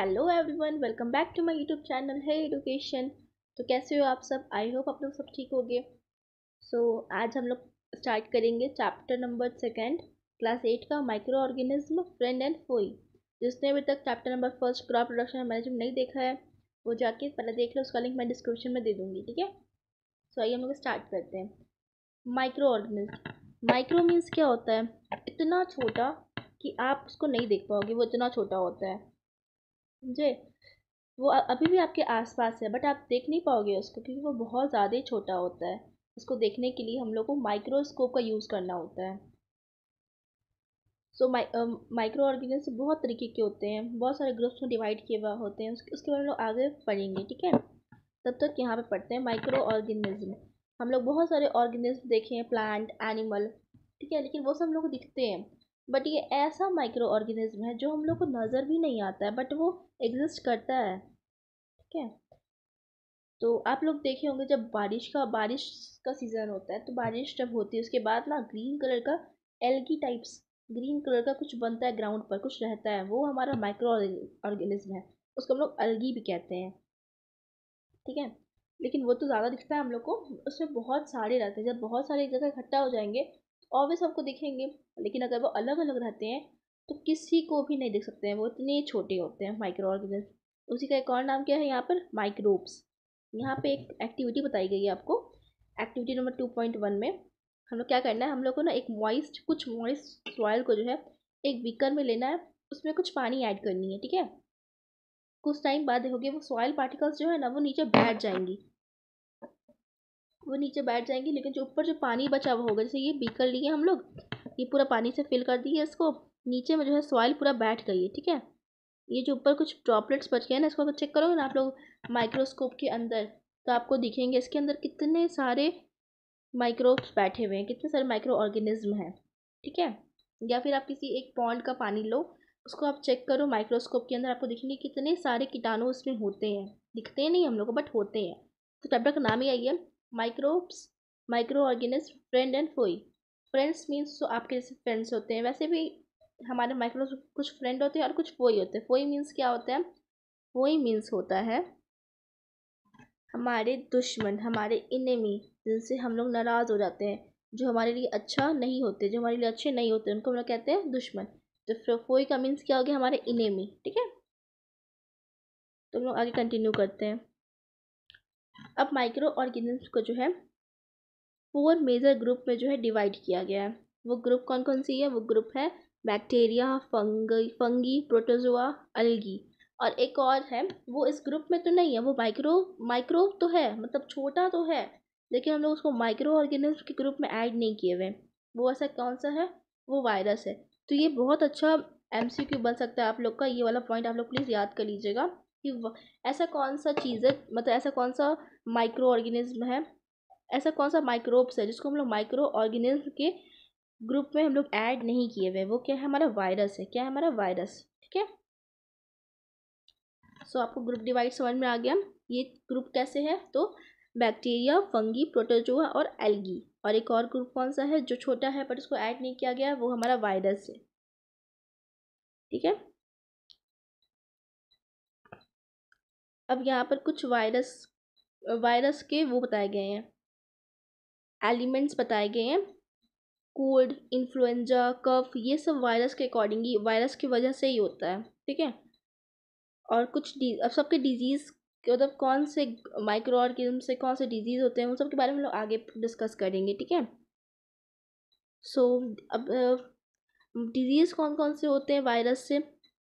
Hello everyone welcome back to my YouTube channel है education तो कैसे हो आप सब आई होप आप लोग सब ठीक हो गए सो so, आज हम लोग स्टार्ट करेंगे chapter number second class eight का microorganism friend and foe जिसने अभी तक chapter number first crop production management नहीं देखा है वो जाके पहले देख लो उसका लिंक मैं डिस्क्रिप्शन में दे दूँगी ठीक है सो आइए हम लोग स्टार्ट करते हैं माइक्रो ऑर्गेनिज्म माइक्रो मीन्स क्या होता है इतना छोटा कि आप उसको नहीं देख पाओगे वो इतना छोटा होता है समझे वो अभी भी आपके आसपास है बट आप देख नहीं पाओगे उसको क्योंकि वो बहुत ज़्यादा ही छोटा होता है उसको देखने के लिए हम लोग को माइक्रोस्कोप का यूज़ करना होता है सो माइक्रो ऑर्गेनिज्म बहुत तरीके के होते हैं बहुत सारे ग्रुप्स में डिवाइड किए हुए होते हैं उसके उसके बारे में लोग आगे पढ़ेंगे ठीक है तब तक यहाँ पे पढ़ते हैं माइक्रो ऑर्गेनिज्म हम लोग बहुत सारे ऑर्गेनिज्म देखे हैं प्लांट एनिमल ठीक है लेकिन वो सब हम लोग दिखते हैं बट ये ऐसा माइक्रो ऑर्गेनिज्म है जो हम लोग को नज़र भी नहीं आता है बट वो एग्जिस्ट करता है ठीक है तो आप लोग देखे होंगे जब बारिश का बारिश का सीज़न होता है तो बारिश जब होती है उसके बाद ना ग्रीन कलर का एल्गी टाइप्स ग्रीन कलर का कुछ बनता है ग्राउंड पर कुछ रहता है वो हमारा माइक्रो ऑर्गेनिज्म है उसको हम लोग अलगी भी कहते हैं ठीक है लेकिन वो तो ज़्यादा दिखता है हम लोग को उसमें बहुत सारे रहते हैं जब बहुत सारे एक जगह इकट्ठा हो जाएंगे ऑब्वियस हमको दिखेंगे लेकिन अगर वो अलग अलग रहते हैं तो किसी को भी नहीं देख सकते हैं वो इतने छोटे होते हैं माइक्रो ऑर्गेनिज्म उसी का एक और नाम क्या है यहाँ पर माइक्रोब्स यहाँ पे एक एक्टिविटी बताई गई है आपको activity number two point one में हम लोग क्या करना है हम लोग को ना एक मॉइस्ट कुछ मॉइस्ट सॉयल को जो है एक बीकर में लेना है उसमें कुछ पानी ऐड करनी है ठीक है कुछ टाइम बाद देखोगे वो सॉयल पार्टिकल्स जो है ना वो नीचे बैठ जाएंगी वो नीचे बैठ जाएंगी लेकिन जो ऊपर जो पानी बचा हुआ होगा जैसे ये बीकर लिए हम लोग ये पूरा पानी से फिल कर दिए इसको नीचे में जो है सॉइल पूरा बैठ गई है ठीक है ये जो ऊपर कुछ ड्रॉपलेट्स बच गए हैं ना इसको अगर चेक करोगे ना आप लोग माइक्रोस्कोप के अंदर तो आपको दिखेंगे इसके अंदर कितने सारे माइक्रोब्स बैठे हुए हैं कितने सारे माइक्रो ऑर्गेनिज्म हैं ठीक है या फिर आप किसी एक पॉन्ड का पानी लो उसको आप चेक करो माइक्रोस्कोप के अंदर आपको दिखेंगे कितने सारे कीटाणु उसमें होते हैं दिखते हैं नहीं हम लोग को बट होते हैं तो टैबलेट का नाम ही आइए microbes microorganism friend and foe friends means तो आपके जैसे फ्रेंड्स होते हैं वैसे भी हमारे माइक्रो कुछ फ्रेंड होते हैं और कुछ फोई होते हैं फोई मीन्स क्या होता है फोई मीन्स होता है हमारे दुश्मन हमारे इनेमी जिनसे हम लोग नाराज़ हो जाते हैं जो हमारे लिए अच्छा नहीं होते जो हमारे लिए अच्छे नहीं होते उनको हम लोग कहते हैं दुश्मन तो फोई का मीन्स क्या हो गया हमारे इनेमी ठीक है तो हम लोग आगे कंटिन्यू करते हैं अब माइक्रो ऑर्गेनिज्म को जो है फोर मेजर ग्रुप में जो है डिवाइड किया गया है वो ग्रुप कौन कौन सी है वो ग्रुप है bacteria fungi fungi protozoa algae और एक और है वो इस ग्रुप में तो नहीं है वो माइक्रो माइक्रो तो है मतलब छोटा तो है लेकिन हम लोग उसको माइक्रो ऑर्गेनिज्म के ग्रुप में ऐड नहीं किए हुए वो ऐसा कौन सा है वो वायरस है तो ये बहुत अच्छा एम बन सकता है आप लोग का ये वाला पॉइंट आप लोग प्लीज़ याद कर लीजिएगा कि ऐसा कौन सा चीज़ है मतलब ऐसा कौन सा माइक्रो ऑर्गेनिज्म है ऐसा कौन सा माइक्रोब्स है जिसको हम लोग माइक्रो ऑर्गेनिज्म के ग्रुप में हम लोग ऐड नहीं किए हुए वो क्या है हमारा वायरस है क्या है हमारा वायरस ठीक है सो आपको ग्रुप डिवाइड समझ में आ गया ये ग्रुप कैसे है तो बैक्टीरिया फंगी प्रोटोजोआ और एल्गी और एक और ग्रुप कौन सा है जो छोटा है बट उसको ऐड नहीं किया गया वो हमारा वायरस है ठीक है अब यहाँ पर कुछ वायरस वायरस के वो बताए गए हैं एलिमेंट्स बताए गए हैं कोल्ड इन्फ्लुएंजा कफ ये सब वायरस के अकॉर्डिंग ही वायरस की वजह से ही होता है ठीक है और कुछ अब सबके डिजीज़ मतलब कौन से माइक्रो ऑर्गेजम से कौन से डिजीज़ होते हैं उन सब के बारे में लोग आगे डिस्कस करेंगे ठीक है सो अब डिजीज़ कौन कौन से होते हैं वायरस से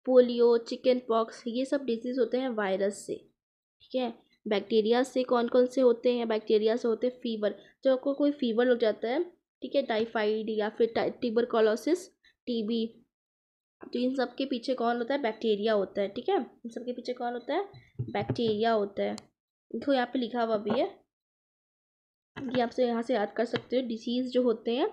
पोलियो चिकन पॉक्स ये सब डिजीज़ होते हैं वायरस से ठीक है बैक्टीरिया से कौन कौन से होते हैं बैक्टीरिया से होते हैं फीवर जब आपको कोई फीवर लग जाता है ठीक है टाइफाइड या फिर टिबरकोलोसिस टीबी तो इन सब के पीछे कौन होता है बैक्टीरिया होता है ठीक है इन सब के पीछे कौन होता है बैक्टीरिया होता है देखो यहाँ पे लिखा हुआ भी है कि आपसे यहाँ से याद कर सकते हो डिसीज़ जो होते हैं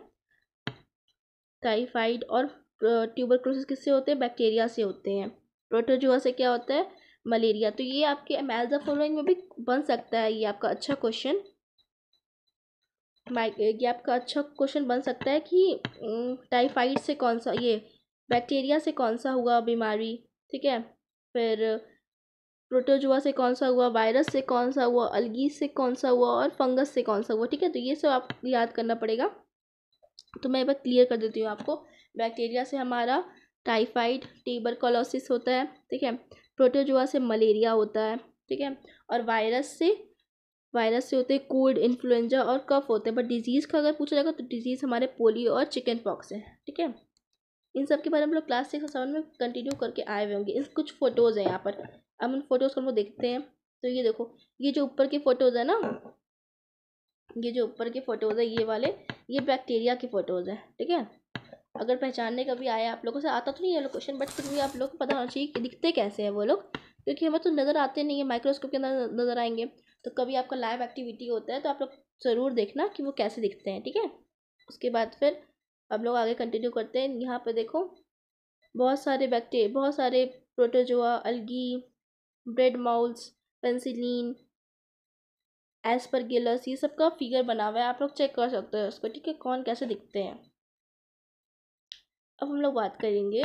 टाइफाइड और ट्यूबर क्रोसिस किससे होते हैं बैक्टीरिया से होते हैं प्रोटोजुआ से क्या होता है मलेरिया तो ये आपके एमएल द फॉलोइंग में भी बन सकता है ये आपका अच्छा क्वेश्चन ये आपका अच्छा क्वेश्चन बन सकता है कि टाइफाइड से कौन सा ये बैक्टीरिया से कौन सा हुआ बीमारी ठीक है फिर प्रोटोजुआ से कौन सा हुआ वायरस से कौन सा हुआ अलगी से कौन सा हुआ और फंगस से कौन सा हुआ ठीक है तो ये सब आप याद करना पड़ेगा तो मैं एक बार क्लियर कर देती हूँ आपको बैक्टीरिया से हमारा टाइफाइड टीबरकोलोसिस होता है ठीक है प्रोटोजोआ से मलेरिया होता है ठीक है और वायरस से वायरस से होते हैं कोल्ड इन्फ्लुएंजा और कफ होते हैं बट डिजीज़ का अगर पूछा जाएगा तो डिजीज़ हमारे पोलियो और चिकन पॉक्स है ठीक है इन सब के बारे में हम लोग क्लास सिक्स और सेवन में कंटिन्यू करके आए हुए होंगे इन कुछ फ़ोटोज़ हैं यहाँ पर अब उन फोटोज़ को हम लोग देखते हैं तो ये देखो ये जो ऊपर के फ़ोटोज़ है ना ये जो ऊपर के फ़ोटोज़ है ये वाले ये बैक्टीरिया के फ़ोटोज़ हैं ठीक है अगर पहचानने का भी आया आप लोगों से आता तो नहीं है लोग क्वेश्चन बट फिर भी आप लोग को पता होना चाहिए कि दिखते कैसे हैं वो लोग क्योंकि हमें तो नज़र आते नहीं है माइक्रोस्कोप के अंदर नज़र आएंगे तो कभी आपका लाइव एक्टिविटी होता है तो आप लोग ज़रूर देखना कि वो कैसे दिखते हैं ठीक है उसके बाद फिर आप लोग आगे कंटिन्यू करते हैं यहाँ पर देखो बहुत सारे बैक्टे बहुत सारे protozoa algae bread moulds penicillin aspergillus ये सब का फिगर बना हुआ है आप लोग चेक कर सकते हो उसको ठीक है कौन कैसे दिखते हैं अब हम लोग बात करेंगे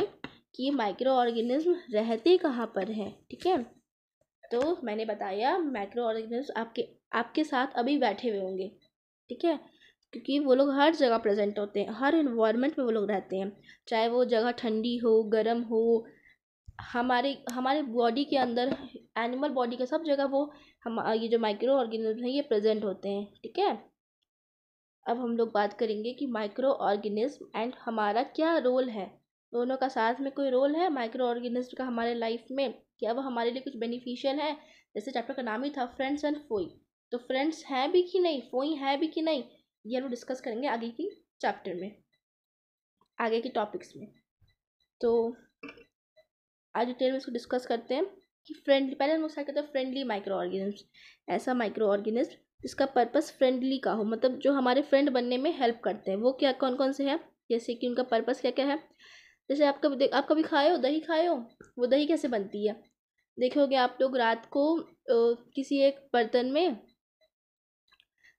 कि माइक्रो ऑर्गेनिज्म रहते कहाँ पर हैं ठीक है तो मैंने बताया माइक्रो ऑर्गेनिज्म आपके आपके साथ अभी बैठे हुए होंगे ठीक है क्योंकि वो लोग हर जगह प्रेजेंट होते हैं हर इन्वायरमेंट में वो लोग रहते हैं चाहे वो जगह ठंडी हो गर्म हो हमारे हमारे बॉडी के अंदर एनिमल बॉडी के सब जगह वो हम ये जो माइक्रो ऑर्गेनिज्म हैं ये प्रेजेंट होते हैं ठीक है अब हम लोग बात करेंगे कि माइक्रो ऑर्गेनिज्म एंड हमारा क्या रोल है दोनों का साथ में कोई रोल है माइक्रो ऑर्गेनिज्म का हमारे लाइफ में क्या वो हमारे लिए कुछ बेनिफिशियल है जैसे चैप्टर का नाम ही था फ्रेंड्स एंड फोई तो फ्रेंड्स हैं भी कि नहीं फोई है भी कि नहीं ये हम डिस्कस करेंगे आगे की चैप्टर में आगे के टॉपिक्स में तो आज डिटेल में इसको डिस्कस करते हैं कि फ्रेंडली पहले हम लोग करते हैं फ्रेंडली माइक्रो ऑर्गेनिज्म ऐसा माइक्रो ऑर्गेनिज्म इसका पर्पस फ्रेंडली का हो मतलब जो हमारे फ्रेंड बनने में हेल्प करते हैं वो क्या कौन कौन से हैं जैसे कि उनका पर्पस क्या क्या है जैसे आप कभी आप कभी खाए हो दही खाए हो वो दही कैसे बनती है देखोगे आप लोग रात को ओ, किसी एक बर्तन में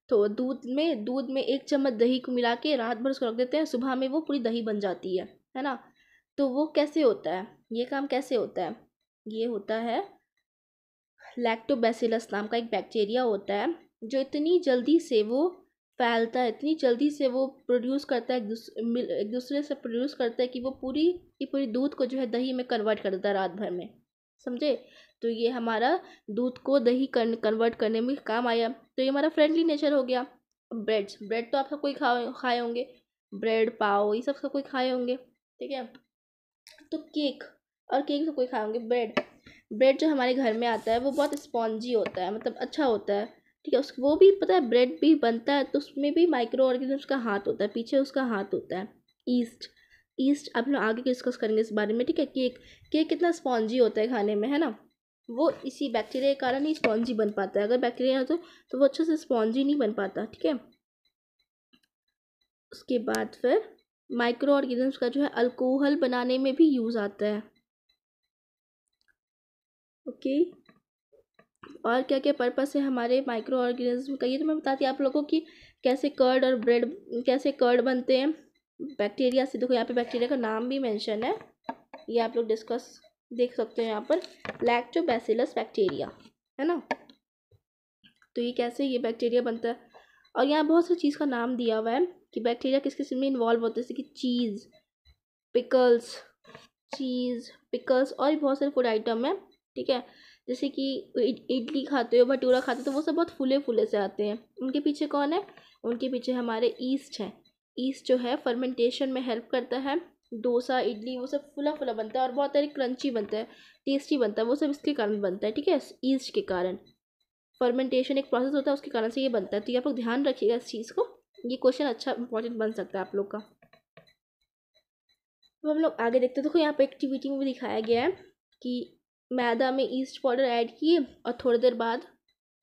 तो दूध में दूध में एक चम्मच दही को मिला के रात भर उसको रख देते हैं सुबह में वो पूरी दही बन जाती है है ना तो वो कैसे होता है ये काम कैसे होता है ये होता है लैक्टोबैसिलस नाम का एक बैक्टीरिया होता है जो इतनी जल्दी से वो फैलता है इतनी जल्दी से वो प्रोड्यूस करता है एक, दूसरे से प्रोड्यूस करता है कि वो पूरी की पूरी दूध को जो है दही में कन्वर्ट कर देता है रात भर में समझे तो ये हमारा दूध को दही कन्वर्ट करने में काम आया तो ये हमारा फ्रेंडली नेचर हो गया ब्रेड्स ब्रेड तो आप सब कोई खाए खाए होंगे ब्रेड पाओ ये सब सब तो कोई खाए होंगे ठीक है तो केक और केक सब तो कोई खाए होंगे ब्रेड ब्रेड जो हमारे घर में आता है वो बहुत स्पॉन्जी होता है मतलब अच्छा होता है ठीक है उस वो भी पता है ब्रेड भी बनता है तो उसमें भी माइक्रो ऑर्गेनिज्म का हाथ होता है पीछे उसका हाथ होता है ईस्ट ईस्ट अब हम आगे डिस्कस करेंगे इस बारे में ठीक है केक केक कितना स्पॉन्जी होता है खाने में है ना वो इसी बैक्टीरिया के कारण ही स्पॉन्जी बन पाता है अगर बैक्टीरिया है तो तो वो अच्छे से स्पॉन्जी नहीं बन पाता ठीक है उसके बाद फिर माइक्रो ऑर्गेनिज्म का जो है अल्कोहल बनाने में भी यूज़ आता है ओके okay. और क्या क्या पर्पज़ से हमारे माइक्रो ऑर्गेनिज्म का ये तो मैं बताती आप लोगों की कैसे कर्ड और ब्रेड कैसे कर्ड बनते हैं बैक्टीरिया से देखो यहाँ पे बैक्टीरिया का नाम भी मेंशन है ये आप लोग डिस्कस देख सकते हैं यहाँ पर लैक्टोबैसिलस बैक्टीरिया है ना तो ये कैसे ये बैक्टीरिया बनता है और यहाँ बहुत सारी चीज़ का नाम दिया हुआ है कि बैक्टीरिया किस किस में इन्वॉल्व होते हैं जैसे कि चीज़ पिकल्स चीज़ पिकल्स और भी बहुत सारे फूड आइटम है ठीक है जैसे कि इडली खाते हो भटूरा खाते हो तो वो सब बहुत फूले फूले से आते हैं उनके पीछे कौन है उनके पीछे हमारे ईस्ट हैं ईस्ट जो है फर्मेंटेशन में हेल्प करता है डोसा इडली वो सब फुला फुला बनता है और बहुत सारे क्रंची बनता है टेस्टी बनता है वो सब इसके कारण बनता है ठीक है ईस्ट के कारण फर्मेंटेशन एक प्रोसेस होता है उसके कारण से ये बनता है तो ये आप लोग ध्यान रखिएगा इस चीज़ को ये क्वेश्चन अच्छा इंपॉर्टेंट बन सकता है आप लोग का अब तो हम लोग आगे देखते हैं देखो यहाँ पर एक्टिविटी में भी दिखाया गया है कि मैदा में ईस्ट पाउडर ऐड किए और थोड़ी देर बाद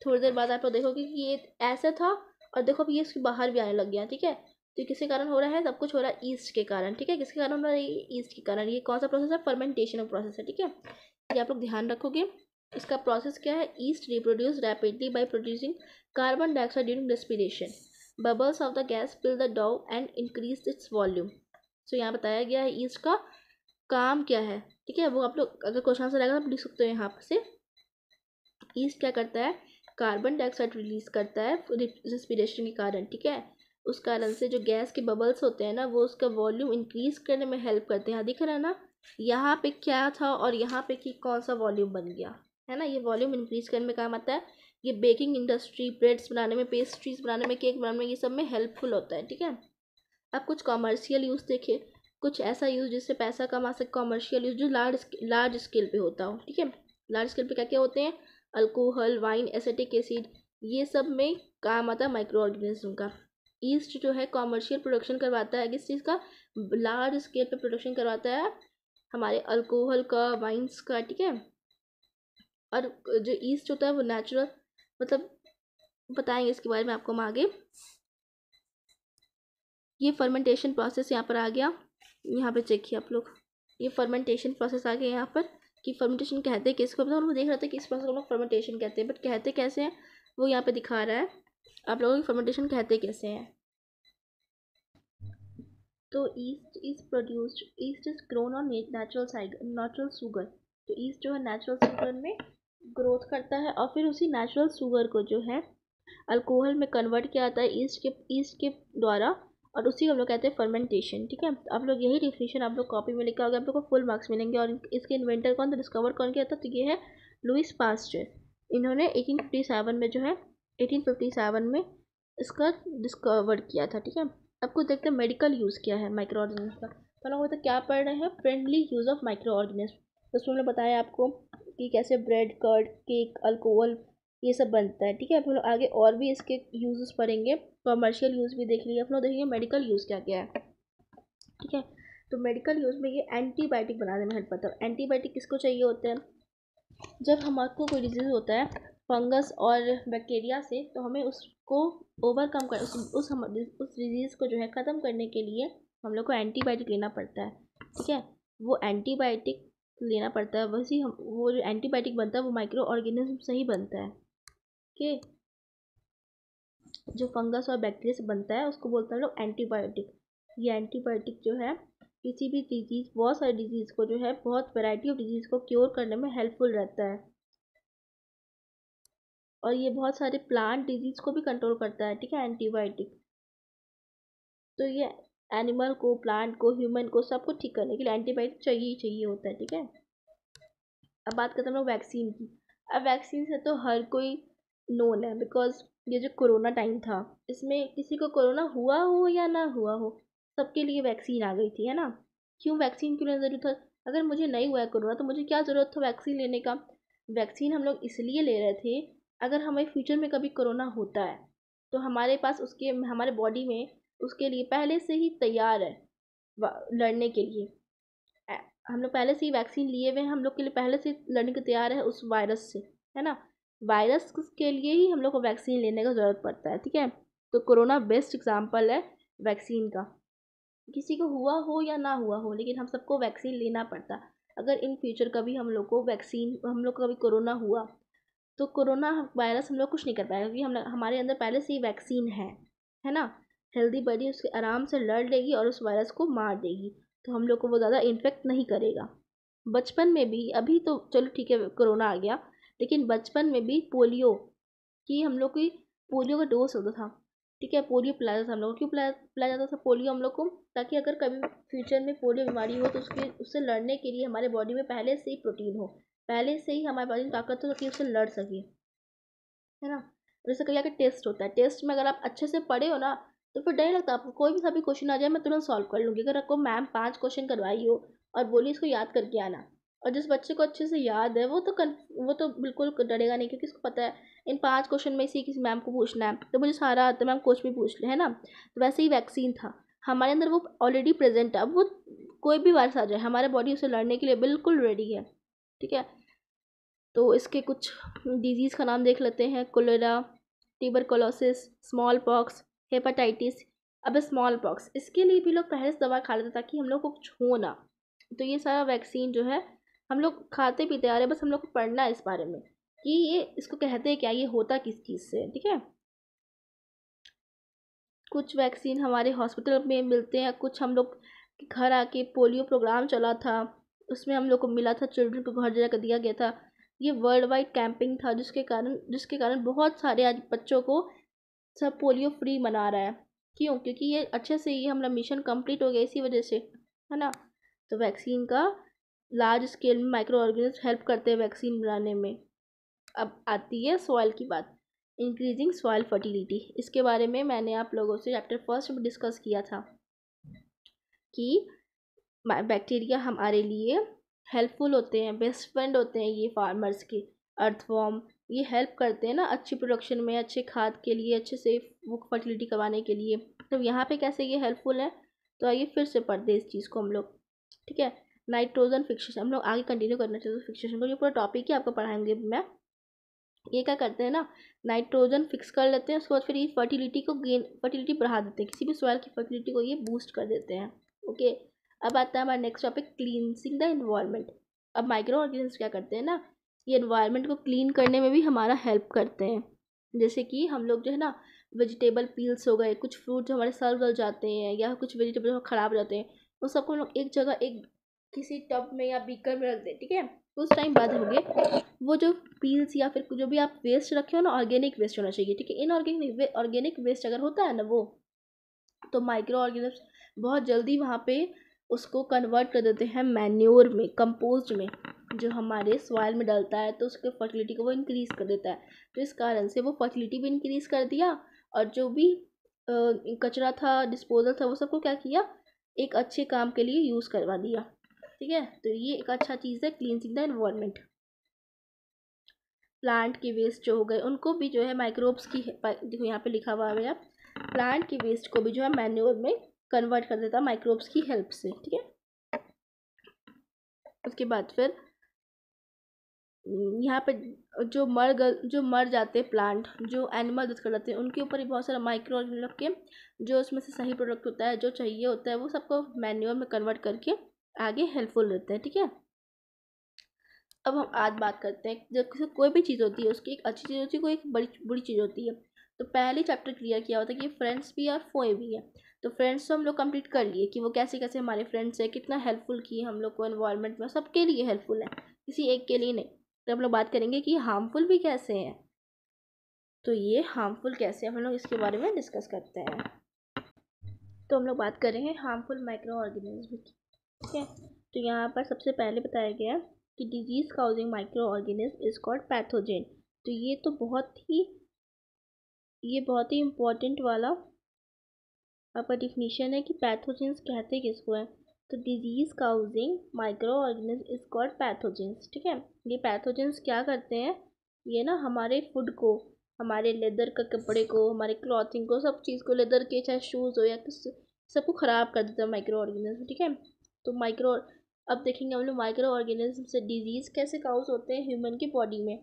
थोड़ी देर बाद आप देखोगे कि ये ऐसा था और देखो अब ये इसके बाहर भी आने लग गया ठीक है तो किसके कारण हो रहा है सब कुछ हो रहा है ईस्ट के कारण ठीक है किसके कारण हो रहा है ईस्ट के कारण ये कौन सा प्रोसेस है फर्मेंटेशन का प्रोसेस है ठीक है ये आप लोग ध्यान रखोगे इसका प्रोसेस क्या है yeast reproduce rapidly by producing carbon dioxide during respiration bubbles of the gas fill the dough and increase its volume so यहाँ बताया गया है ईस्ट का काम क्या है ठीक है वो आप लोग अगर क्वेश्चन आंसर आएगा तो आप लिख सकते हो यहाँ से ईस्ट क्या करता है कार्बन डाइऑक्साइड रिलीज करता है रिस्पिरेशन के कारण ठीक है उस कारण से जो गैस के बबल्स होते हैं ना वो उसका वॉल्यूम इंक्रीज करने में हेल्प करते हैं यहाँ दिख रहा है ना यहाँ पे क्या था और यहाँ पे कि कौन सा वॉल्यूम बन गया है ना ये वॉल्यूम इंक्रीज करने में काम आता है ये बेकिंग इंडस्ट्री ब्रेड्स बनाने में पेस्ट्रीज बनाने में केक बनाने में ये सब में हेल्पफुल होता है ठीक है अब कुछ कॉमर्शियल यूज़ देखिए कुछ ऐसा यूज़ जिससे पैसा कमा सके कॉमर्शियल यूज़ जो लार्ज लार्ज स्केल पे होता हो ठीक है लार्ज स्केल पे क्या क्या होते हैं अल्कोहल वाइन एसेटिक एसिड ये सब में काम आता है माइक्रो ऑर्गेनिज्म का ईस्ट जो है कॉमर्शियल प्रोडक्शन करवाता है किस चीज़ का लार्ज स्केल पर प्रोडक्शन करवाता है हमारे अल्कोहल का वाइन्स का ठीक है और जो ईस्ट होता है वो नेचुरल मतलब बताएंगे इसके बारे में आपको हम आगे ये फर्मेंटेशन प्रोसेस यहाँ पर आ गया यहाँ पे चेक किया आप लोग ये फर्मेंटेशन प्रोसेस आ गया यहाँ पर कि फर्मेंटेशन कहते हैं किसको और वो देख रहे थे कि इस प्रोसेस को लोग फर्मेंटेशन कहते हैं बट कहते कैसे हैं वो यहाँ पे दिखा रहा है आप लोगों की फर्मेंटेशन कहते कैसे हैं तो yeast is produced yeast is grown on natural natural sugar तो ईस्ट जो है नेचुरल शुगर में ग्रोथ करता है और फिर उसी नेचुरल शुगर को जो है अल्कोहल में कन्वर्ट किया जाता है ईस्ट के ईस्ट के द्वारा और उसी को हम लोग कहते हैं फर्मेंटेशन ठीक है आप लोग यही डिफिनेशन आप लोग कॉपी में लिखा होगा आप लोग को फुल मार्क्स मिलेंगे और इसके इन्वेंटर कौन था डिस्कवर कौन किया था तो ये है लुइस पास्ट इन्होंने सेवन में जो है सेवन में इसका डिस्कवर किया था ठीक है अब कुछ देखते हैं मेडिकल यूज़ किया है माइक्रो ऑर्गेनिज्म का तो हम लोग तो क्या पढ़ रहे हैं friendly use of microorganism उसमें हमने बताया आपको कि कैसे ब्रेड कर्ड केक अल्कोहल ये सब बनता है ठीक है अब हम लोग आगे और भी इसके यूज़ पढ़ेंगे कमर्शियल यूज़ भी देख लिया अपना देखिए मेडिकल यूज़ क्या क्या है ठीक है तो मेडिकल यूज़ में ये एंटीबायोटिक बनाने में हेल्प करता है एंटीबायोटिक किसको चाहिए होते हैं जब हमको कोई डिजीज़ होता है फंगस और बैक्टीरिया से तो हमें उसको ओवरकम कर उस उस हम उस डिजीज़ को जो है ख़त्म करने के लिए हम लोग को एंटीबायोटिक लेना पड़ता है ठीक है वो एंटीबायोटिक लेना पड़ता है वैसे हम वो जो एंटीबायोटिक बनता है वो माइक्रो ऑर्गेनिज्म से ही बनता है ठीक जो फंगस और बैक्टीरिया से बनता है उसको बोलते हैं लोग एंटीबायोटिक ये एंटीबायोटिक जो है किसी भी डिजीज़ बहुत सारी डिजीज़ को जो है बहुत वैरायटी ऑफ डिजीज़ को क्योर करने में हेल्पफुल रहता है और ये बहुत सारे प्लांट डिजीज़ को भी कंट्रोल करता है ठीक है एंटीबायोटिक तो ये एनिमल को प्लांट को ह्यूमन को सबको ठीक करने के लिए एंटीबायोटिक चाहिए ही चाहिए होता है ठीक है अब बात करते हैं हम लोग वैक्सीन की अब वैक्सीन से तो हर कोई नोन है बिकॉज ये जो कोरोना टाइम था इसमें किसी को कोरोना हुआ हो या ना हुआ हो सबके लिए वैक्सीन आ गई थी है ना क्यों वैक्सीन क्यों लेना ज़रूरत था अगर मुझे नहीं हुआ है कोरोना तो मुझे क्या ज़रूरत था वैक्सीन लेने का वैक्सीन हम लोग इसलिए ले रहे थे अगर हमें फ्यूचर में कभी कोरोना होता है तो हमारे पास उसके हमारे बॉडी में उसके लिए पहले से ही तैयार है लड़ने के लिए हम लोग पहले से ही वैक्सीन लिए हुए हैं हम लोग के लिए पहले से लड़ने को तैयार है उस वायरस से है ना वायरस के लिए ही हम लोग को वैक्सीन लेने का ज़रूरत पड़ता है ठीक है तो कोरोना बेस्ट एग्ज़ाम्पल है वैक्सीन का किसी को हुआ हो या ना हुआ हो लेकिन हम सबको वैक्सीन लेना पड़ता अगर इन फ्यूचर कभी हम लोग को वैक्सीन हम लोग कभी कोरोना हुआ तो कोरोना वायरस हम लोग कुछ नहीं कर पाएगा क्योंकि हम हमारे अंदर पहले से ही वैक्सीन है है ना हेल्दी बॉडी उसके आराम से लड़ लेगी और उस वायरस को मार देगी तो हम लोग को वो ज़्यादा इन्फेक्ट नहीं करेगा बचपन में भी अभी तो चलो ठीक है कोरोना आ गया लेकिन बचपन में भी पोलियो की हम लोग की पोलियो का डोज होता था ठीक है पोलियो पिलाया जाता था हम लोग क्यों पिलाया पिलाया जाता था पोलियो हम लोग को ताकि अगर कभी फ्यूचर में पोलियो बीमारी हो तो उसके उससे लड़ने के लिए हमारे बॉडी में पहले से ही प्रोटीन हो पहले से ही हमारे बॉडी में ताकत हो ताकि उससे लड़ सके है ना जैसे कहीं आगे टेस्ट होता है टेस्ट में अगर आप अच्छे से पढ़े हो ना तो फिर डर लगता है आपको कोई भी सभी क्वेश्चन आ जाए मैं तुरंत सॉल्व कर लूँगी अगर आपको मैम पाँच क्वेश्चन करवाई हो और बोली इसको याद करके आना और जिस बच्चे को अच्छे से याद है वो तो कन वो तो बिल्कुल डरेगा नहीं क्योंकि उसको पता है इन पांच क्वेश्चन में इसी किसी मैम को पूछना है तो मुझे सारा आता है मैम कुछ भी पूछ ले है ना तो वैसे ही वैक्सीन था हमारे अंदर वो ऑलरेडी प्रेजेंट है अब वो कोई भी वायरस आ जाए हमारे बॉडी उसे लड़ने के लिए बिल्कुल रेडी है ठीक है तो इसके कुछ डिजीज़ का नाम देख लेते हैं cholera tuberculosis smallpox hepatitis अब स्मॉल पॉक्स इसके लिए भी लोग पहले से दवा खा लेते ताकि हम लोग को कुछ हो ना तो ये सारा वैक्सीन जो है हम लोग खाते पीते आ रहे हैं बस हम लोग को पढ़ना है इस बारे में कि ये इसको कहते हैं क्या ये होता किस चीज़ से ठीक है कुछ वैक्सीन हमारे हॉस्पिटल में मिलते हैं कुछ हम लोग घर आके पोलियो प्रोग्राम चला था उसमें हम लोग को मिला था चिल्ड्रन को घर जाकर दिया गया था ये वर्ल्ड वाइड कैंपिंग था जिसके कारण जिसके कारण बहुत सारे आज बच्चों को सब पोलियो फ्री मना रहा है क्यों क्योंकि ये अच्छे से ये हमारा मिशन कंप्लीट हो गया इसी वजह से है ना तो वैक्सीन का लार्ज स्केल में माइक्रो ऑर्गेनिज्म हेल्प करते हैं वैक्सीन बनाने में अब आती है सॉइल की बात इंक्रीजिंग सॉइल फर्टिलिटी इसके बारे में मैंने आप लोगों से चैप्टर फर्स्ट में डिस्कस किया था कि बैक्टीरिया हमारे लिए हेल्पफुल होते हैं बेस्ट फ्रेंड होते हैं ये फार्मर्स के अर्थफॉर्म ये हेल्प करते हैं ना अच्छी प्रोडक्शन में अच्छे खाद के लिए अच्छे सेफ वो फर्टिलिटी करवाने के लिए तो यहाँ पे कैसे ये हेल्पफुल है तो आइए फिर से पढ़ते इस चीज़ को हम लोग ठीक है नाइट्रोजन फिक्सेशन हम लोग आगे कंटिन्यू करना चाहते हैं फिक्सेशन को ये पूरा टॉपिक ही आपको पढ़ाएंगे मैं ये क्या करते हैं ना नाइट्रोजन फिक्स कर लेते हैं उसके बाद फिर ये फर्टिलिटी को गेन फर्टिलिटी बढ़ा देते हैं किसी भी सॉइल की फर्टिलिटी को ये बूस्ट कर देते हैं ओके अब आता है हमारा next topic cleansing the environment अब माइक्रो ऑर्गेनिज्म क्या करते हैं ना ये इन्वायरमेंट को क्लीन करने में भी हमारा हेल्प करते हैं जैसे कि हम लोग जो है ना वेजिटेबल पील्स हो गए कुछ फ्रूट जो हमारे सर्व गल जाते हैं या कुछ वेजिटेबल खराब जाते हैं उन सबको हम लोग एक जगह एक किसी टब में या बीकर में रख दें ठीक है तो उस टाइम बाद होंगे वो जो पील्स या फिर जो भी आप वेस्ट रखे हो ना ऑर्गेनिक वेस्ट होना चाहिए ठीक है इनऑर्गेनिक ऑर्गेनिक वेस्ट अगर होता है ना वो तो माइक्रो ऑर्गेनिक बहुत जल्दी वहाँ पे उसको कन्वर्ट कर देते हैं मैन्योर में कंपोस्ट में जो हमारे सॉइल में डलता है तो उसके फर्टिलिटी को वो इंक्रीज़ कर देता है तो इस कारण से वो फर्टिलिटी भी इंक्रीज़ कर दिया और जो भी कचरा था डिस्पोजल था वो सबको क्या किया एक अच्छे काम के लिए यूज़ करवा दिया ठीक है तो ये एक अच्छा चीज़ है क्लींसिंग द इन्वायरमेंट प्लांट के वेस्ट जो हो गए उनको भी जो है माइक्रोब्स की देखो यहाँ पे लिखा हुआ है प्लांट के वेस्ट को भी जो है मैन्योर में कन्वर्ट कर देता है माइक्रोब्स की हेल्प से ठीक है उसके बाद फिर हम्म, यहाँ पे जो मर ग जो मर जाते प्लांट जो एनिमल डेथ कर जाते हैं उनके ऊपर भी बहुत सारा माइक्रो रख के जो उसमें से सही प्रोडक्ट होता है जो चाहिए होता है वो सबको मैन्यूअल में कन्वर्ट करके आगे हेल्पफुल रहते हैं ठीक है अब हम आज बात करते हैं जब किसी कोई भी चीज़ होती है उसकी एक अच्छी चीज़ होती है कोई एक बड़ी बुरी चीज़ होती है तो पहले चैप्टर क्लियर किया होता है कि फ्रेंड्स भी है और फोए भी है तो फ्रेंड्स तो हम लोग कंप्लीट कर लिए कि वो कैसे कैसे हमारे फ्रेंड्स हैं कितना हेल्पफुल किए हम लोग को इन्वायरमेंट में सबके लिए हेल्पफुल है किसी एक के लिए नहीं तो हम लोग बात करेंगे कि हार्मफुल भी कैसे हैं तो ये हार्मफुल कैसे हम लोग इसके बारे में डिस्कस करते हैं तो हम लोग बात कर रहे हैं हार्मफुल माइक्रो ऑर्गेनिज्म की ठीक है तो यहाँ पर सबसे पहले बताया गया कि disease causing microorganism is called pathogen तो ये तो बहुत ही ये बहुत ही इम्पोर्टेंट वाला आपका डिफिनीशन है कि पैथोजेंस कहते किसको है तो disease causing microorganism is called pathogens ठीक है ये पैथोजेंस क्या करते हैं ये ना हमारे फूड को हमारे लेदर का कपड़े को हमारे क्लॉथिंग को सब चीज़ को लेदर के चाहे शूज़ हो या किस सबको ख़राब कर देता है माइक्रो ऑर्गेनिज्म ठीक है तो माइक्रो अब देखेंगे हम लोग माइक्रो ऑर्गेनिज्म से डिजीज़ कैसे काउज होते हैं ह्यूमन की बॉडी में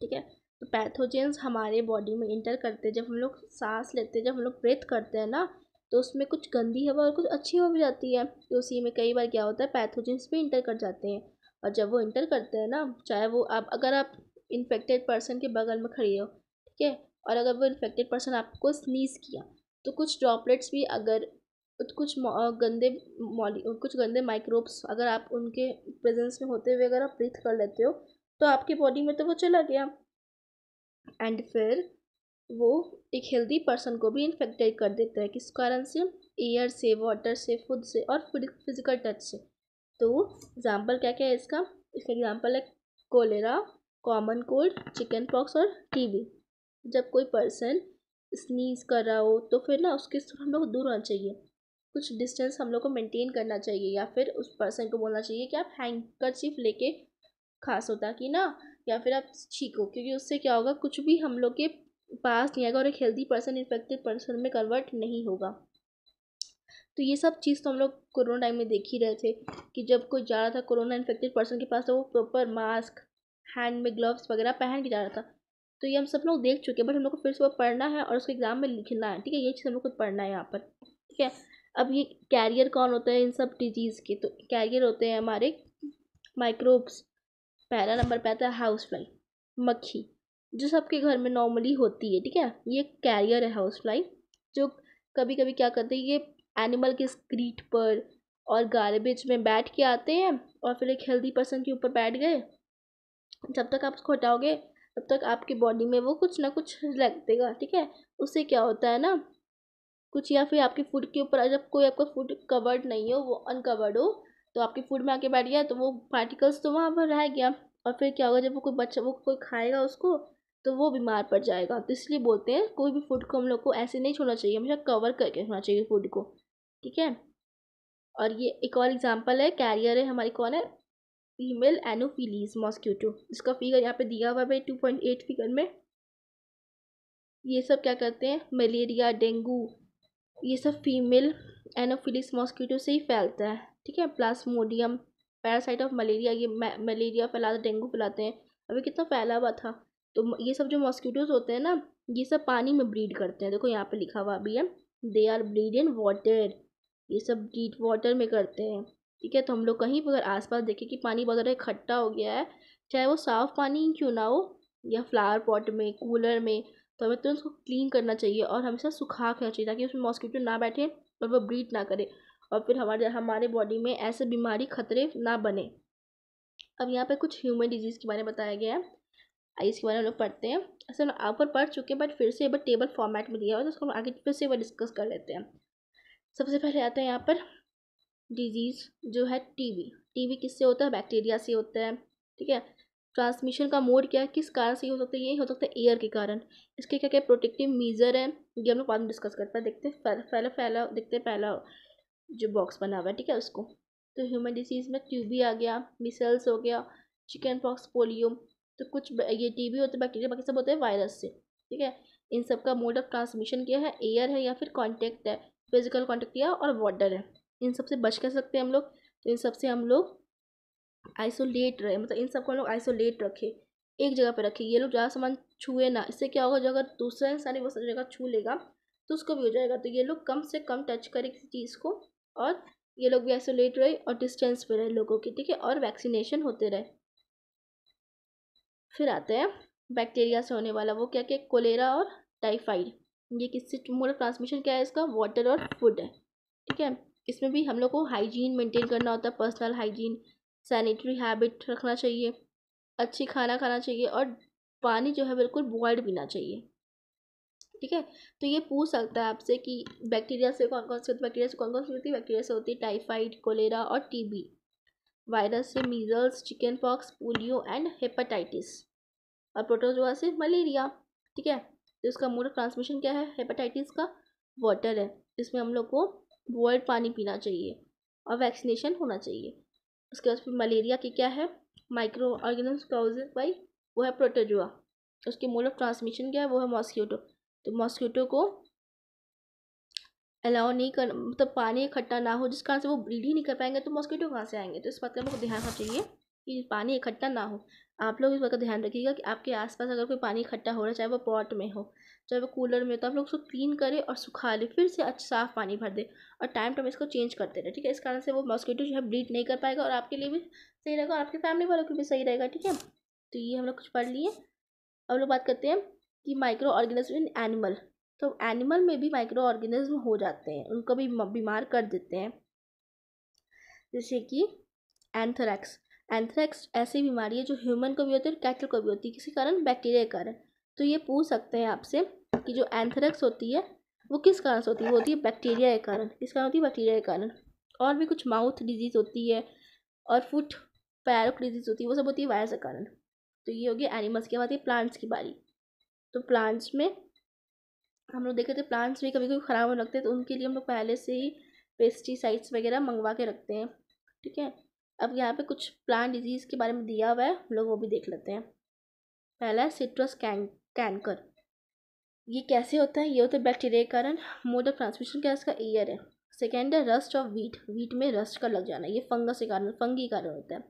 ठीक है तो पैथोजेंस हमारे बॉडी में इंटर करते हैं जब हम लोग सांस लेते हैं जब हम लोग ब्रेथ करते हैं ना तो उसमें कुछ गंदी हवा और कुछ अच्छी हवा भी जाती है तो उसी में कई बार क्या होता है पैथोजेंस भी इंटर कर जाते हैं और जब वो इंटर करते हैं ना चाहे वो आप अगर आप इन्फेक्टेड पर्सन के बगल में खड़ी हो ठीक है और अगर वो इन्फेक्टेड पर्सन आपको स्नीज़ किया तो कुछ ड्रॉपलेट्स भी अगर कुछ गंदे मॉली कुछ गंदे माइक्रोब्स अगर आप उनके प्रेजेंस में होते हुए अगर आप ब्रीथ कर लेते हो तो आपकी बॉडी में तो वो चला गया एंड फिर वो एक हेल्दी पर्सन को भी इन्फेक्टेड कर देता है किस कारण से एयर से वाटर से फूड से और फिजिकल टच से तो एग्ज़ाम्पल क्या क्या है इसका इसका एग्ज़ाम्पल है cholera common cold chickenpox और टीबी जब कोई पर्सन स्नीज कर रहा हो तो फिर ना उसके हम लोग दूर होना चाहिए कुछ डिस्टेंस हम लोग को मेंटेन करना चाहिए या फिर उस पर्सन को बोलना चाहिए कि आप हैंग ले लेके खास होता कि ना या फिर आप छीको क्योंकि उससे क्या होगा कुछ भी हम लोग के पास नहीं आएगा और एक हेल्दी पर्सन इन्फेक्टेड पर्सन में कन्वर्ट नहीं होगा तो ये सब चीज़ तो हम लोग कोरोना टाइम में देख ही रहे थे कि जब कोई जा रहा था कोरोना इन्फेक्टेड पर्सन के पास तो वो प्रॉपर मास्क हैंड में ग्लव्स वगैरह पहन के जा रहा था तो ये हम सब लोग देख चुके हैं बट हम लोग को फिर से वो पढ़ना है और उसको एग्ज़ाम में लिखना है ठीक है ये चीज़ हम लोग को पढ़ना है यहाँ पर ठीक है अब ये कैरियर कौन होता है इन सब डिजीज़ के तो कैरियर होते हैं हमारे माइक्रोब्स पहला नंबर पे आता है हाउस फ्लाई मक्खी जो सबके घर में नॉर्मली होती है ठीक है ये कैरियर है हाउस फ्लाई जो कभी कभी क्या करते हैं ये एनिमल के स्क्रीट पर और गार्बेज में बैठ के आते हैं और फिर एक हेल्दी पर्सन के ऊपर बैठ गए जब तक आप उसको हटाओगे तब तक आपकी बॉडी में वो कुछ ना कुछ लग देगा ठीक है उससे क्या होता है ना कुछ या फिर आपके फूड के ऊपर जब कोई आपका फूड कवर्ड नहीं हो वो अनकवर्ड हो तो आपके फूड में आके बैठ गया तो वो पार्टिकल्स तो वहाँ पर रह गया और फिर क्या होगा जब वो कोई बच्चा वो कोई खाएगा उसको तो वो बीमार पड़ जाएगा तो इसलिए बोलते हैं कोई भी फूड को हम लोग को ऐसे नहीं छोड़ना चाहिए हमेशा कवर करके छोड़ना चाहिए फूड को ठीक है और ये एक और एग्जांपल है कैरियर है हमारी कौन है फीमेल एनोफिलीज मॉस्क्यूटो इसका फिगर यहाँ पे दिया हुआ है टू पॉइंट एट फिगर में ये सब क्या करते हैं मलेरिया डेंगू ये सब फीमेल एनोफिलिस मॉस्किटो से ही फैलता है ठीक है प्लासमोडियम पैरासाइट ऑफ मलेरिया ये मलेरिया फैलाते डेंगू फैलाते हैं अभी कितना फैला हुआ था तो ये सब जो मॉस्किटोज होते हैं ना ये सब पानी में ब्रीड करते हैं देखो यहाँ पे लिखा हुआ भी है they are breed in water ये सब ब्रीड वाटर में करते हैं ठीक है तो हम लोग कहीं पर आस पास देखें कि पानी बहुत ज़्यादा इकट्ठा हो गया है चाहे वो साफ़ पानी क्यों ना हो या फ्लावर पॉट में कूलर में तो हमें तुरंत उसको क्लीन करना चाहिए और हमेशा सुखा करना चाहिए ताकि उसमें मॉस्किटो ना बैठे और वो ब्रीड ना करे और फिर हमारे हमारे बॉडी में ऐसे बीमारी खतरे ना बने अब यहाँ पर कुछ ह्यूमन डिजीज़ के बारे में बताया गया है इसके बारे में हम लोग पढ़ते हैं ऐसे हम पर पढ़ चुके हैं बट फिर से एक बार टेबल फॉर्मेट में दिया हुआ है तो उसको हम आगे फिर से वो डिस्कस कर लेते हैं सबसे पहले आता है यहाँ पर डिजीज़ जो है टीवी टीवी किससे होता है बैक्टीरिया से होता है ठीक है ट्रांसमिशन का मोड क्या है किस कारण से ये हो सकता है ये हो सकता है एयर के कारण इसके क्या क्या प्रोटेक्टिव मीज़र है ये हम लोग बाद में डिस्कस करते हैं देखते हैं पहला पहला देखते हैं पहला जो बॉक्स बना हुआ है ठीक है उसको तो ह्यूमन डिसीज़ में ट्यूबी आ गया मिसल्स हो गया चिकन पॉक्स पोलियो तो कुछ ये टीबी होते हैं बैक्टीरिया बाकी सब होते हैं वायरस से ठीक है इन सब का मोड ऑफ ट्रांसमिशन क्या है एयर है या फिर कॉन्टैक्ट है फिजिकल कॉन्टैक्ट या और वाटर है इन सब से बच कर सकते हैं हम लोग तो इन सब से हम लोग आइसोलेट रहे मतलब इन सबको हम लोग आइसोलेट रखें एक जगह पर रखें ये लोग ज़्यादा सामान छुए ना इससे क्या होगा जो अगर दूसरा इंसान वो जगह छू लेगा तो उसको भी हो जाएगा तो ये लोग कम से कम टच करें किसी चीज़ को और ये लोग भी आइसोलेट रहे और डिस्टेंस पर रहे लोगों की ठीक है और वैक्सीनेशन होते रहे फिर आते हैं बैक्टीरिया से होने वाला वो क्या क्या कोलेरा और टाइफाइड ये किससे मोड ऑफ ट्रांसमिशन क्या है इसका वाटर और फूड है ठीक है इसमें भी हम लोग को हाइजीन मेंटेन करना होता है पर्सनल हाइजीन सैनिटरी हैबिट रखना चाहिए अच्छी खाना खाना चाहिए और पानी जो है बिल्कुल बॉइल्ड पीना चाहिए ठीक है तो ये पूछ सकता है आपसे कि बैक्टीरिया से कौन कौन से होती बैक्टीरिया से कौन कौन सी होती है बैक्टीरिया से होती है टाइफाइड कोलेरा और टीबी वायरस से measles chicken pox polio and hepatitis और प्रोटोजोआ से मलेरिया ठीक है तो इसका मोड ट्रांसमिशन क्या है हेपाटाइटिस का वाटर है इसमें हम लोग को बॉयल्ड पानी पीना चाहिए और वैक्सीनेशन होना चाहिए उसके बाद फिर मलेरिया की क्या है माइक्रो ऑर्गेनिज्म काउजेज बाई वो है प्रोटोजुआ उसके मोड ऑफ ट्रांसमिशन क्या है वो है मॉस्क्यूटो तो मॉस्क्यूटो को अलाउ नहीं कर मतलब पानी इकट्ठा ना हो जिस कारण से वो ब्रीड ही नहीं कर पाएंगे तो मॉस्कीटो कहाँ से आएंगे तो इस बात का हमको ध्यान रखना चाहिए कि पानी इकट्ठा ना हो आप लोग इस बात का ध्यान रखिएगा कि आपके आसपास अगर कोई पानी इकट्ठा हो रहा है चाहे वो पॉट में हो चाहे वो कूलर में हो तो आप लोग उसको क्लीन करें और सुखा लें फिर से अच्छा साफ पानी भर दें और टाइम टाइम इसको चेंज करते रहे ठीक है इस कारण से वो मॉस्किटो जो है ब्रीड नहीं कर पाएगा और आपके लिए भी सही रहेगा और आपके फैमिली वालों के भी सही रहेगा ठीक है तो ये हम लोग कुछ पढ़ लिए अब लोग बात करते हैं कि माइक्रो ऑर्गेनिज्म इन एनिमल तो एनिमल में भी माइक्रो ऑर्गेनिज्म हो जाते हैं उनको भी बीमार कर देते हैं जैसे कि एंथ्रैक्स एंथ्रेक्स ऐसी बीमारी है जो ह्यूमन को भी होती है और कैटल को भी होती है किसी कारण बैक्टीरिया के कारण तो ये पूछ सकते हैं आपसे कि जो एंथ्रेक्स होती है वो किस कारण से होती है वो होती है बैक्टीरिया के कारण किस कारण होती है बैक्टीरिया के कारण और भी कुछ माउथ डिजीज़ होती है और फुट पैरों की डिजीज़ होती है वो सब होती है वायरस के कारण तो ये होगी एनिमल्स की बात ये प्लांट्स की बारी तो प्लांट्स में हम लोग देखे थे प्लांट्स भी कभी कभी ख़राब होने लगते हैं तो उनके लिए हम लोग पहले से ही पेस्टिसाइड्स वगैरह मंगवा के रखते हैं ठीक है अब यहाँ पे कुछ प्लांट डिजीज़ के बारे में दिया हुआ है हम लोग वो भी देख लेते हैं पहला है सिट्रस कैं कैंकर ये कैसे होता है ये होता है बैक्टीरिया के कारण मोड ऑफ ट्रांसमिशन क्या इसका एयर है सेकेंड है रस्ट ऑफ वीट वीट में रस्ट का लग जाना ये फंगस के कारण फंगी कारण होता है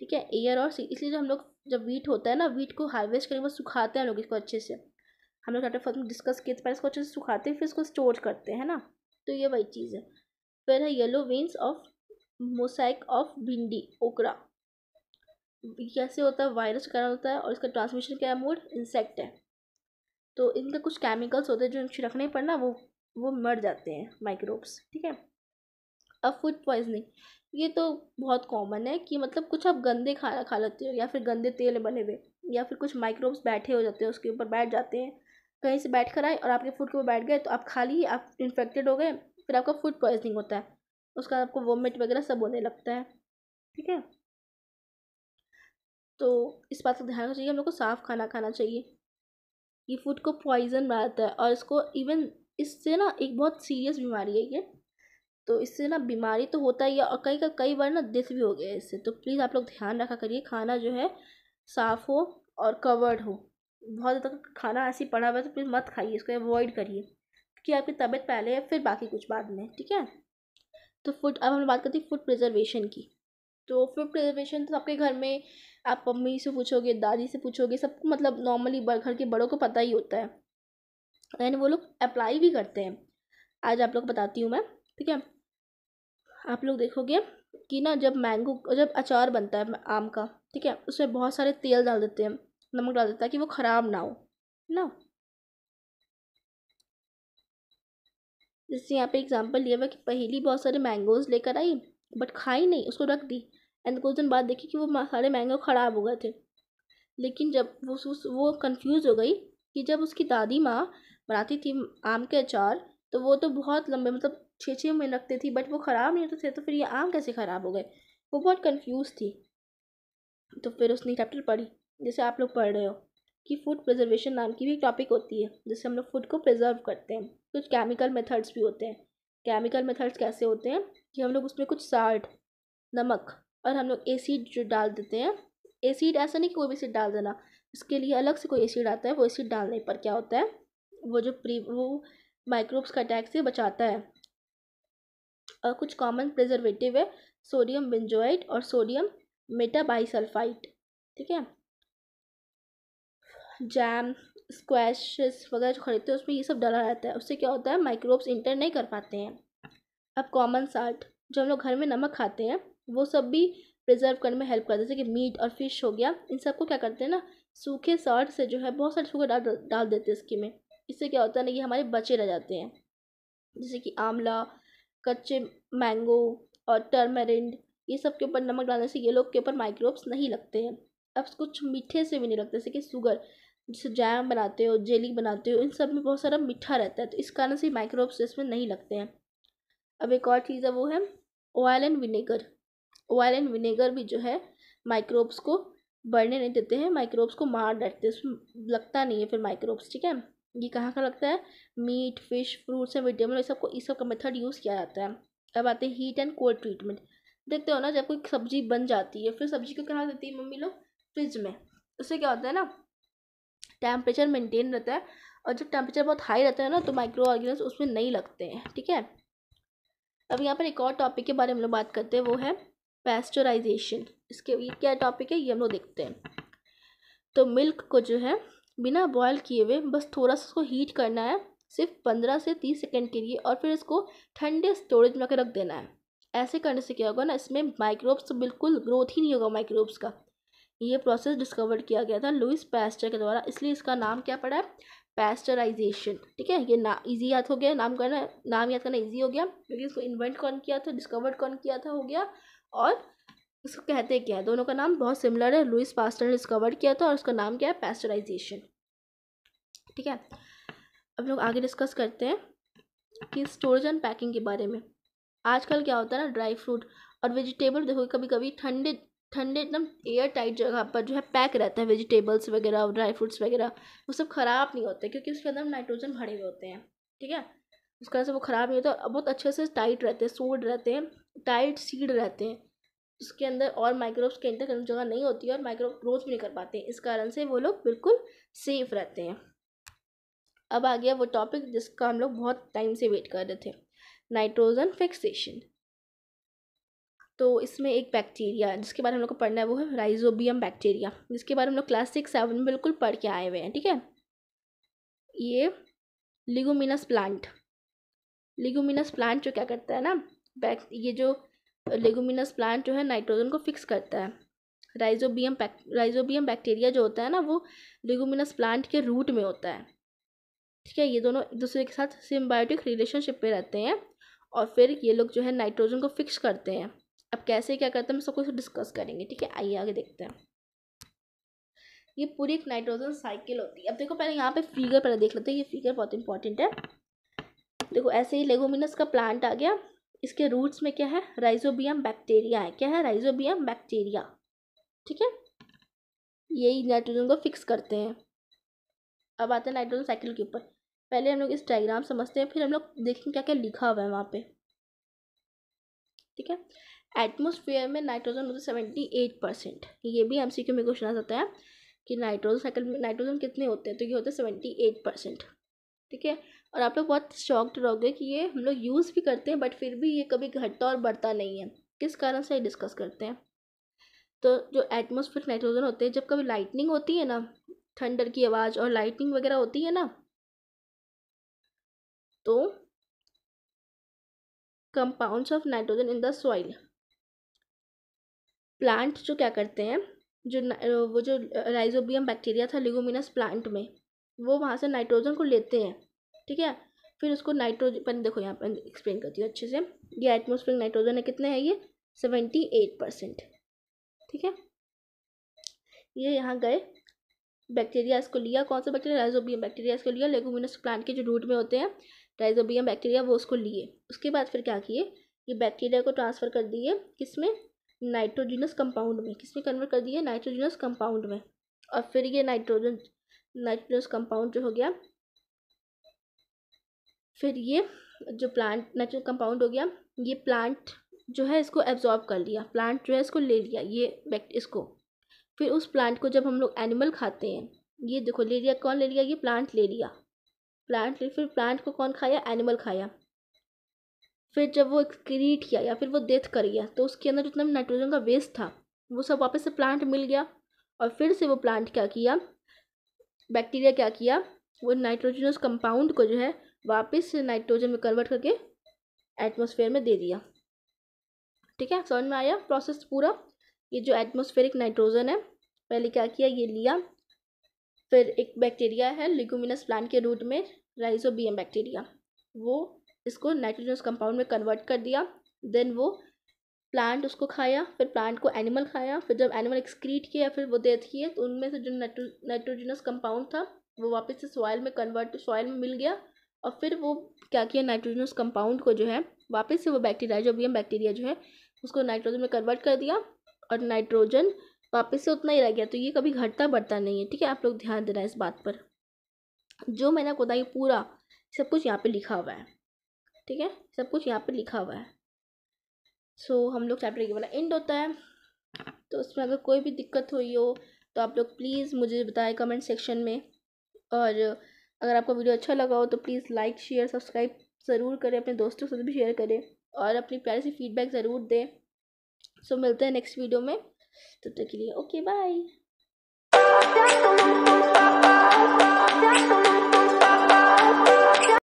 ठीक है एयर और इसलिए जब हम लोग जब वीट होता है ना वीट को हार्वेस्ट करके बाद सुखाते हैं हम लोग इसको अच्छे से हम लोग डॉक्टर फर्स्ट डिस्कस किए पहले इसको अच्छे से सुखाते हैं फिर इसको स्टोर करते हैं ना तो ये वही चीज़ है फिर है yellow veins of mosaic of भिंडी ओकरा कैसे होता है वायरस कारण होता है और इसका ट्रांसमिशन क्या है मोड इंसेक्ट है तो इनका कुछ केमिकल्स होते हैं जो छिड़कने पर ना वो वो मर जाते हैं माइक्रोब्स ठीक है अब फूड पॉइजनिंग ये तो बहुत कॉमन है कि मतलब कुछ आप गंदे खा खा लेते हो या फिर गंदे तेल बने हुए या फिर कुछ माइक्रोब्स बैठे हो जाते हैं उसके ऊपर बैठ जाते हैं कहीं से बैठ कर आए और आपके फूड के ऊपर बैठ गए तो आप खा लिए आप इन्फेक्टेड हो गए फिर आपका फूड पॉइजनिंग होता है उसका आपको वोमिट वगैरह सब होने लगता है ठीक है तो इस बात का ध्यान रखना चाहिए हम लोग को साफ़ खाना खाना चाहिए ये फूड को पॉइजन बनाता है और इसको इवन इससे ना एक बहुत सीरियस बीमारी है ये तो इससे ना बीमारी तो होता ही है और कई का कई बार ना डेथ भी हो गया है इससे तो प्लीज़ आप लोग ध्यान रखा करिए खाना जो है साफ़ हो और कवर्ड हो बहुत ज़्यादा खाना ऐसे पड़ा हुआ है तो प्लीज़ मत खाइए इसको अवॉइड करिए क्योंकि आपकी तबीयत पहले है फिर बाकी कुछ बाद में ठीक है तो फूड अब हम बात करते हैं फूड प्रिजर्वेशन की तो फूड प्रिजर्वेशन तो आपके घर में आप मम्मी से पूछोगे दादी से पूछोगे सबको मतलब नॉर्मली घर के बड़ों को पता ही होता है एंड वो लोग अप्लाई भी करते हैं आज आप लोग बताती हूँ मैं ठीक है आप लोग देखोगे कि ना जब मैंगो जब अचार बनता है आम का ठीक है उसमें बहुत सारे तेल डाल देते हैं नमक डाल देता है कि वो ख़राब ना हो ना जैसे यहाँ पे एग्जांपल लिया हुआ कि पहली बहुत सारे मैंगोज़ लेकर आई बट खाई नहीं उसको रख दी एंड कुछ दिन बाद देखी कि वो सारे मैंगो ख़राब हो गए थे लेकिन जब वो वो कन्फ्यूज़ हो गई कि जब उसकी दादी माँ बनाती थी आम के अचार तो वो तो बहुत लंबे मतलब छः छः महीने रखती थी बट वो ख़राब नहीं होते थे तो फिर ये आम कैसे ख़राब हो गए वो बहुत कन्फ्यूज़ थी तो फिर उसने चैप्टर पढ़ी जैसे आप लोग पढ़ रहे हो कि फूड प्रिजर्वेशन नाम की भी एक टॉपिक होती है जिससे हम लोग फूड को प्रिजर्व करते हैं कुछ केमिकल मेथड्स भी होते हैं केमिकल मेथड्स कैसे होते हैं कि हम लोग उसमें कुछ साल्ट नमक और हम लोग एसिड जो डाल देते हैं एसिड ऐसा नहीं कि कोई भी एसिड डाल देना इसके लिए अलग से कोई एसिड आता है वो एसिड डालने पर क्या होता है वो जो प्री वो माइक्रोब्स का अटैक से बचाता है और कुछ कॉमन प्रिजर्वेटिव है सोडियम बेंजोइट और सोडियम मेटाबाइसल्फाइट ठीक है जैम स्क्वैश वगैरह जो खरीदते हैं उसमें ये सब डाला रहता है उससे क्या होता है माइक्रोब्स इंटर नहीं कर पाते हैं अब कॉमन साल्ट जो हम लोग घर में नमक खाते हैं वो सब भी प्रिजर्व करने में हेल्प करते हैं जैसे कि मीट और फिश हो गया इन सबको क्या करते हैं ना सूखे साल्ट से जो है बहुत सारे सूखे डाल डाल देते हैं इसके में इससे क्या होता है ना ये हमारे बचे रह जाते हैं जैसे कि आंवला कच्चे मैंगो और टर्मरिंड ये सब के ऊपर नमक डालने से ये लोग के ऊपर माइक्रोब्स नहीं लगते हैं अब कुछ मीठे से भी नहीं लगते जैसे कि शुगर जैसे जैम बनाते हो जेली बनाते हो इन सब में बहुत सारा मीठा रहता है तो इस कारण से माइक्रोब्स इसमें नहीं लगते हैं अब एक और चीज़ है वो है oil and vinegar oil and vinegar भी जो है माइक्रोब्स को बढ़ने नहीं देते हैं माइक्रोब्स को मार डालते हैं उसमें लगता नहीं है फिर माइक्रोब्स ठीक है ये कहाँ का लगता है meat fish fruits and vegetable ये सबको इस सब का मेथड यूज़ किया जाता है अब आते हैं हीट एंड कोल्ड ट्रीटमेंट देखते हो ना जब कोई सब्ज़ी बन जाती है फिर सब्ज़ी को कहाँ देती है मम्मी लोग फ्रिज में उससे क्या होता है ना टेम्परेचर मेंटेन रहता है और जब टेम्परेचर बहुत हाई रहता है ना तो माइक्रो ऑर्गेनिज उसमें नहीं लगते हैं ठीक है अब यहाँ पर एक और टॉपिक के बारे में हम लोग बात करते हैं वो है पेस्चराइजेशन इसके ये क्या टॉपिक है ये हम लोग देखते हैं तो मिल्क को जो है बिना बॉयल किए हुए बस थोड़ा सा उसको हीट करना है सिर्फ पंद्रह से तीस सेकेंड के लिए और फिर इसको ठंडे स्टोरेज में रख देना है ऐसे करने से क्या होगा ना इसमें माइक्रोब्स तो बिल्कुल ग्रोथ ही नहीं होगा माइक्रोब्स का ये प्रोसेस डिस्कवर किया गया था लुइस पैस्टर के द्वारा इसलिए इसका नाम क्या पड़ा है पैस्टराइजेशन ठीक है ये ना इजी याद हो गया नाम करना नाम याद करना इजी हो गया क्योंकि इसको इन्वेंट कौन किया था डिस्कवर कौन किया था हो गया और इसको कहते क्या है दोनों का नाम बहुत सिमिलर है लुइस पास्टर ने डिस्कवर किया था और उसका नाम क्या है पैस्टराइजेशन ठीक है अब लोग आगे डिस्कस करते हैं कि स्टोरेज एंड पैकिंग के बारे में आजकल क्या होता है ना ड्राई फ्रूट और वेजिटेबल देखो कभी कभी ठंडे ठंडे एकदम एयर टाइट जगह पर जो है पैक रहता है वेजिटेबल्स वगैरह ड्राई फ्रूट्स वगैरह वो सब ख़राब नहीं होते क्योंकि उसके अंदर नाइट्रोजन भरे हुए होते हैं ठीक है उस कारण से वो ख़राब नहीं होता बहुत अच्छे से टाइट रहते हैं सोड रहते हैं टाइट सीड रहते हैं उसके अंदर और माइक्रोब्स के अंदर जगह नहीं होती है और माइक्रोब ग्रोथ भी नहीं कर पाते इस कारण से वो लोग बिल्कुल सेफ रहते हैं अब आ गया वो टॉपिक जिसका हम लोग बहुत टाइम से वेट कर रहे थे नाइट्रोजन फिक्सेशन तो इसमें एक बैक्टीरिया जिसके बारे में हम लोग को पढ़ना है वो है राइजोबियम बैक्टीरिया जिसके बारे में हम लोग क्लास सिक्स सेवन में बिल्कुल पढ़ के आए हुए हैं ठीक है ये लिगोमिनस प्लांट लिगोमिनस प्लांट जो क्या करता है ना बैक ये जो लिगोमिनस प्लांट जो है नाइट्रोजन को फिक्स करता है राइजोबियम राइजोबियम बैक्टीरिया जो होता है ना वो लिगोमिनस प्लांट के रूट में होता है ठीक है ये दोनों एक दूसरे के साथ सिम्बायोटिक रिलेशनशिप पे रहते हैं और फिर ये लोग जो है नाइट्रोजन को फिक्स करते हैं अब कैसे क्या करते हैं हम सबको डिस्कस करेंगे ठीक है आइए आगे देखते हैं ये पूरी एक नाइट्रोजन साइकिल होती है अब देखो पहले यहाँ पे फिगर पहले देख लेते हैं ये फिगर बहुत इंपॉर्टेंट है देखो ऐसे ही लेगोमिनस का प्लांट आ गया इसके रूट्स में क्या है राइजोबियम बैक्टीरिया है क्या है राइजोबियम बैक्टीरिया ठीक है यही नाइट्रोजन को फिक्स करते हैं अब आते हैं नाइट्रोजन साइकिल के ऊपर पहले हम लोग इस डायग्राम समझते हैं फिर हम लोग देखेंगे क्या क्या लिखा हुआ है वहाँ पे ठीक है एटमोसफियर में नाइट्रोजन होता है सेवेंटी एट परसेंट ये भी एम सी क्यू में क्वेश्चन आ जाता है कि नाइट्रोजन साइकिल में नाइट्रोजन कितने होते हैं तो ये होता है सेवेंटी एट परसेंट ठीक है और आप लोग बहुत शॉक्ड रहोगे कि ये हम लोग यूज़ भी करते हैं बट फिर भी ये कभी घटता और बढ़ता नहीं है किस कारण से ये डिस्कस करते हैं तो जो एटमोसफियर नाइट्रोजन होते हैं जब कभी लाइटनिंग होती है ना थंडर की आवाज़ और लाइटनिंग वगैरह होती है ना तो compounds of nitrogen in the soil plant जो क्या करते हैं जो वो जो राइजोबियम बैक्टीरिया था लिगोमिनस प्लांट में वो वहाँ से नाइट्रोजन को लेते हैं ठीक है फिर उसको नाइट्रोजन पहले देखो यहाँ पर एक्सप्लेन करती हूँ अच्छे से ये एटमोस्फेरिक नाइट्रोजन है कितने है ये सेवेंटी एट परसेंट ठीक है ये यहाँ गए बैक्टीरिया इसको लिया कौन सा बैक्टीरिया राइजोबियम बैक्टीरिया इसको लिया लेगोमिनस प्लांट के जो रूट में होते हैं राइजोबियम बैक्टीरिया वो उसको लिए उसके बाद फिर क्या किए ये बैक्टीरिया को ट्रांसफ़र कर दिए किस में नाइट्रोजिनस कंपाउंड में किस में कन्वर्ट कर दिया नाइट्रोजिनस कंपाउंड में और फिर ये नाइट्रोजन नाइट्रोजनस कंपाउंड जो हो गया फिर ये जो प्लांट नाइट्रोजन कंपाउंड हो गया ये प्लांट जो है इसको एब्जॉर्ब कर लिया प्लांट जो है इसको ले लिया ये बैक्ट इसको फिर उस प्लांट को जब हम लोग एनिमल खाते हैं ये देखो ले लिया कौन ले लिया ये प्लांट ले लिया प्लांट ले फिर प्लांट को कौन खाया एनिमल खाया फिर जब वो एक्सक्रीट किया या फिर वो डेथ कर गया तो उसके अंदर जितना भी नाइट्रोजन का वेस्ट था वो सब वापस से प्लांट मिल गया और फिर से वो प्लांट क्या किया बैक्टीरिया क्या किया वो नाइट्रोजनस कंपाउंड को जो है वापस से नाइट्रोजन में कन्वर्ट करके एटमोसफेयर में दे दिया ठीक है समझ में आया प्रोसेस पूरा ये जो एटमोसफेरिक नाइट्रोजन है पहले क्या किया ये लिया फिर एक बैक्टीरिया है लिगुमिनस प्लांट के रूट में राइजो बैक्टीरिया वो इसको नाइट्रोजनस कंपाउंड में कन्वर्ट कर दिया देन वो प्लांट उसको खाया फिर प्लांट को एनिमल खाया फिर जब एनिमल एक्सक्रीट किया फिर वो डेथ किए तो उनमें से जो नाइट्रोजनस कंपाउंड था वो वापस से सॉयल में कन्वर्ट सॉयल में मिल गया और फिर वो क्या किया नाइट्रोजनस कंपाउंड को जो है वापस से वो बैक्टीरिया जो बी बैक्टीरिया जो है उसको नाइट्रोजन में कन्वर्ट कर दिया और नाइट्रोजन वापस से उतना ही रह गया तो ये कभी घटता बढ़ता नहीं है ठीक है आप लोग ध्यान देना इस बात पर जो मैंने खुदाई पूरा सब कुछ यहाँ पे लिखा हुआ है ठीक है सब कुछ यहाँ पे लिखा हुआ है सो so, हम लोग चैप्टर ये वाला एंड होता है तो उसमें अगर कोई भी दिक्कत हुई हो तो आप लोग प्लीज़ मुझे बताएं कमेंट सेक्शन में और अगर आपको वीडियो अच्छा लगा हो तो प्लीज़ लाइक शेयर सब्सक्राइब ज़रूर करें अपने दोस्तों के साथ भी शेयर करें और अपनी प्यारे से फीडबैक ज़रूर दें सो so, मिलते हैं नेक्स्ट वीडियो में तब तक के लिए ओके बाय